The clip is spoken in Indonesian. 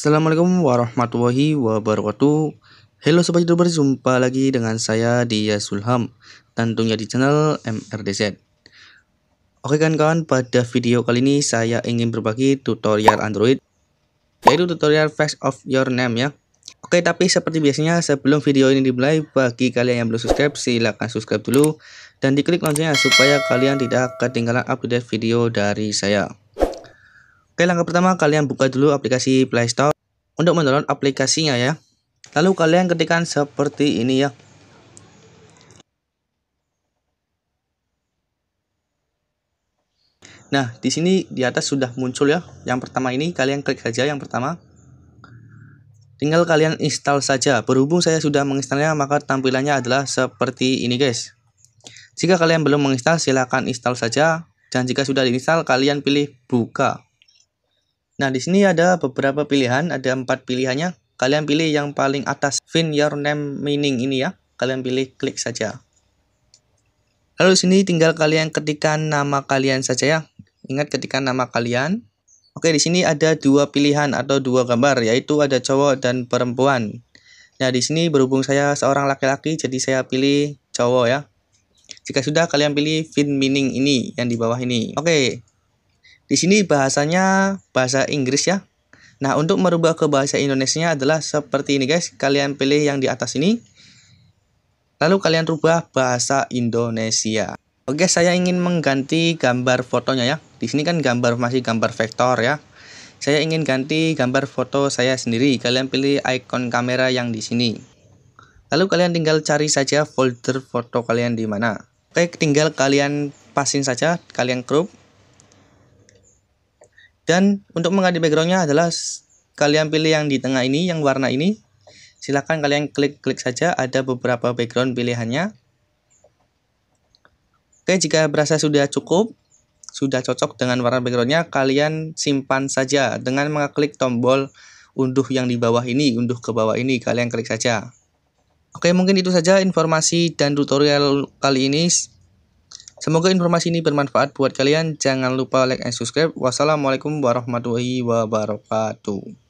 Assalamualaikum warahmatullahi wabarakatuh. Halo sobat youtuber, jumpa lagi dengan saya Dia Sulham, tentunya di channel MRDZ. Oke kawan-kawan, pada video kali ini saya ingin berbagi tutorial Android, yaitu tutorial Face of Your Name ya. Oke, tapi seperti biasanya sebelum video ini dimulai, bagi kalian yang belum subscribe, silahkan subscribe dulu dan diklik loncengnya supaya kalian tidak ketinggalan update video dari saya. Oke, langkah pertama kalian buka dulu aplikasi Play Store untuk mendownload aplikasinya ya. Lalu kalian ketikkan seperti ini ya. Nah, di sini di atas sudah muncul ya. Yang pertama ini kalian klik saja yang pertama. Tinggal kalian install saja. Berhubung saya sudah menginstalnya, maka tampilannya adalah seperti ini, guys. Jika kalian belum menginstal, silakan install saja. Dan jika sudah diinstal, kalian pilih buka. Nah, di sini ada beberapa pilihan, ada empat pilihannya. Kalian pilih yang paling atas, fin your name meaning ini ya. Kalian pilih klik saja. Lalu sini tinggal kalian ketikan nama kalian saja ya. Ingat ketikan nama kalian. Oke, di sini ada dua pilihan atau dua gambar, yaitu ada cowok dan perempuan. Nah, di sini berhubung saya seorang laki-laki, jadi saya pilih cowok ya. Jika sudah, kalian pilih fin meaning ini, yang di bawah ini. Oke, di sini bahasanya bahasa Inggris ya. Nah, untuk merubah ke bahasa Indonesia adalah seperti ini guys. Kalian pilih yang di atas ini. Lalu kalian rubah bahasa Indonesia. Oke, saya ingin mengganti gambar fotonya ya. Di sini kan gambar masih gambar vektor ya. Saya ingin ganti gambar foto saya sendiri. Kalian pilih icon kamera yang di sini. Lalu kalian tinggal cari saja folder foto kalian di mana. Oke, tinggal kalian pasin saja, kalian crop dan untuk mengganti backgroundnya adalah kalian pilih yang di tengah ini, yang warna ini. Silahkan kalian klik-klik saja, ada beberapa background pilihannya. Oke, jika berasa sudah cukup, sudah cocok dengan warna backgroundnya, kalian simpan saja dengan mengklik tombol unduh yang di bawah ini, unduh ke bawah ini, kalian klik saja. Oke, mungkin itu saja informasi dan tutorial kali ini. Semoga informasi ini bermanfaat buat kalian. Jangan lupa like and subscribe. Wassalamualaikum warahmatullahi wabarakatuh.